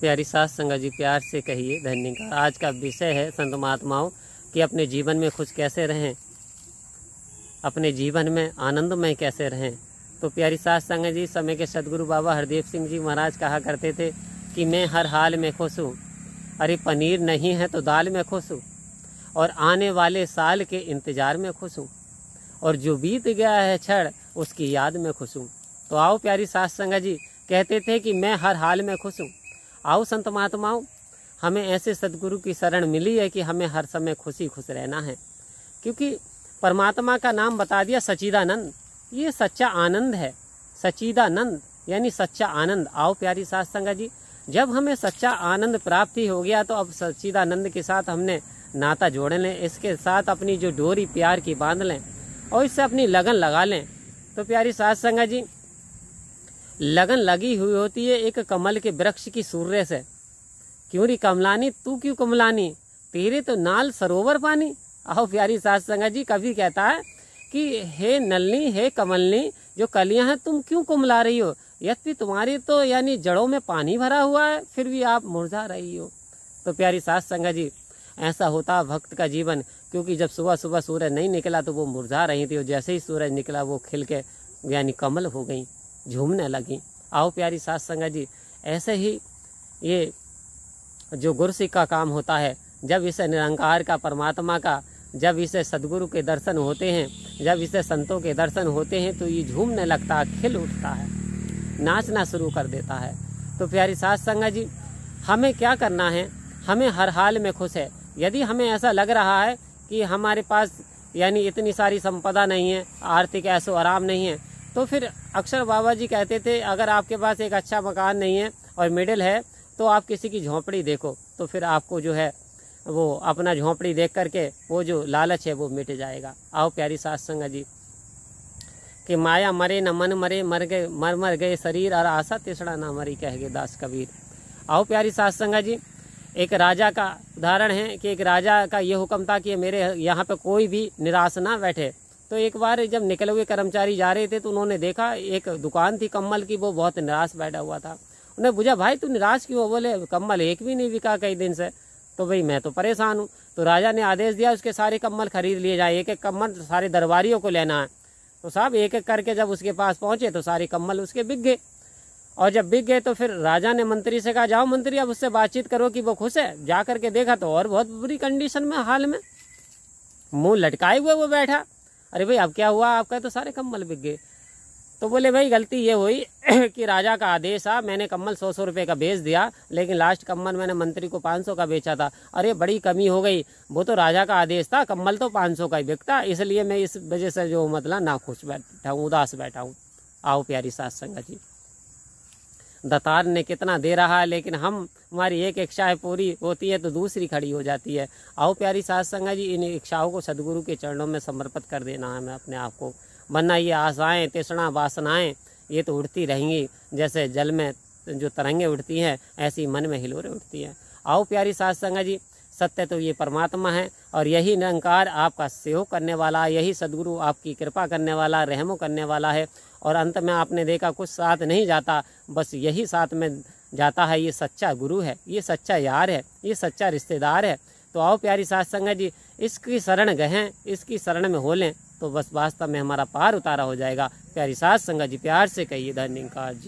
प्यारी सास संगा जी प्यार से कहिए धन्य का आज का विषय है संत महात्माओं कि अपने जीवन में खुश कैसे रहें अपने जीवन में आनंदमय कैसे रहें तो प्यारी सास संगा जी समय के सदगुरु बाबा हरदेव सिंह जी महाराज कहा करते थे कि मैं हर हाल में खुश हूँ अरे पनीर नहीं है तो दाल में खुश हूँ और आने वाले साल के इंतजार में खुश हूँ और जो बीत गया है क्षण उसकी याद में खुश हूँ तो आओ प्यारी सास संगा जी कहते थे कि मैं हर हाल में खुश हूँ आओ संत महात्माओं हमें ऐसे सदगुरु की शरण मिली है कि हमें हर समय खुशी खुश रहना है क्योंकि परमात्मा का नाम बता दिया सचिदानंद ये सच्चा आनंद है सचिदानंद यानी सच्चा आनंद आओ प्यारी सात संगा जी जब हमें सच्चा आनंद प्राप्ति हो गया तो अब सचिदानंद के साथ हमने नाता जोड़ लें इसके साथ अपनी जो डोरी प्यार की बांध लें और इससे अपनी लगन लगा लें तो प्यारी सात संगा जी लगन लगी हुई होती है एक कमल के वृक्ष की सूर्य से क्यों री कमलानी तू क्यों कमलानी तेरे तो नाल सरोवर पानी आओ प्यारी सास संगा जी कभी कहता है कि हे नलनी हे कमलनी जो कलियां हैं तुम क्यों कुमला रही हो यद्य तुम्हारी तो यानी जड़ों में पानी भरा हुआ है फिर भी आप मुरझा रही हो तो प्यारी सास संगा जी ऐसा होता भक्त का जीवन क्योंकि जब सुबह सुबह सूरज नहीं निकला तो वो मुरझा रही थी जैसे ही सूरज निकला वो खिल के यानी कमल हो गई झूमने लगी आओ प्यारी सास संगा जी ऐसे ही ये जो गुरसिख का काम होता है जब इसे निरंकार का परमात्मा का जब इसे सदगुरु के दर्शन होते हैं जब इसे संतों के दर्शन होते हैं तो ये झूमने लगता है खिल उठता है नाचना शुरू कर देता है तो प्यारी सास संगा जी हमें क्या करना है हमें हर हाल में खुश है यदि हमें ऐसा लग रहा है कि हमारे पास यानी इतनी सारी संपदा नहीं है आर्थिक ऐसो आराम नहीं है तो फिर अक्सर बाबा जी कहते थे अगर आपके पास एक अच्छा मकान नहीं है और मिडिल है तो आप किसी की झोंपड़ी देखो तो फिर आपको जो है वो अपना झोंपड़ी देख करके वो जो लालच है वो मिट जाएगा आओ प्यारी सास संग जी कि माया मरे न मन मरे मर गए मर मर गए शरीर और आशा तिसड़ा ना मरी कह गए दास कबीर आओ प्यारी सास संगा जी एक राजा का उदाहरण है कि एक राजा का ये हुक्म था कि मेरे यहाँ पे कोई भी निराश ना बैठे तो एक बार जब निकले हुए कर्मचारी जा रहे थे तो उन्होंने देखा एक दुकान थी कम्बल की वो बहुत निराश बैठा हुआ था उन्हें बुझा भाई तू निराश क्यों बोले कम्बल एक भी नहीं बिका कई दिन से तो भाई मैं तो परेशान हूँ तो राजा ने आदेश दिया उसके सारे कम्बल खरीद लिए जाए एक एक कम्बल सारे दरबारियों को लेना है तो साहब एक एक करके जब उसके पास पहुंचे तो सारे कम्बल उसके बिक गए और जब बिक गए तो फिर राजा ने मंत्री से कहा जाओ मंत्री अब उससे बातचीत करो कि वो खुश है जा करके देखा तो और बहुत बुरी कंडीशन में हाल में मुंह लटकाए हुए वो बैठा अरे भाई अब क्या हुआ आपका तो सारे कम्बल बिक गए तो बोले भाई गलती ये हुई कि राजा का आदेश आ मैंने कम्बल सौ सौ रुपये का बेच दिया लेकिन लास्ट कम्बल मैंने मंत्री को पाँच सौ का बेचा था अरे बड़ी कमी हो गई वो तो राजा का आदेश था कम्बल तो पाँच सौ का ही बिकता इसलिए मैं इस वजह से जो मतलब नाखुश बैठा हूँ उदास बैठा हूँ आओ प्यारी सास संगा जी दतार ने कितना दे रहा है लेकिन हम हमारी एक इच्छाएँ पूरी होती है तो दूसरी खड़ी हो जाती है आओ प्यारी सास संगा जी इन इच्छाओं को सदगुरु के चरणों में समर्पित कर देना है हमें अपने आप को वरना ये आशाएँ तृष्णा वासनाएँ ये तो उड़ती रहेंगी जैसे जल में जो तरंगे उठती हैं ऐसी मन में हिलोरें उठती हैं आओ प्यारी सास संगा जी सत्य तो ये परमात्मा है और यही निरंकार आपका सेव करने वाला यही सदगुरु आपकी कृपा करने वाला रहमो करने वाला है और अंत में आपने देखा कुछ साथ नहीं जाता बस यही साथ में जाता है ये सच्चा गुरु है ये सच्चा यार है ये सच्चा रिश्तेदार है तो आओ प्यारी सात संगत जी इसकी शरण गहें इसकी शरण में हो लें तो बस वास्तव में हमारा पार उतारा हो जाएगा प्यारी सात संगत जी प्यार से कहिए धन्यकार जी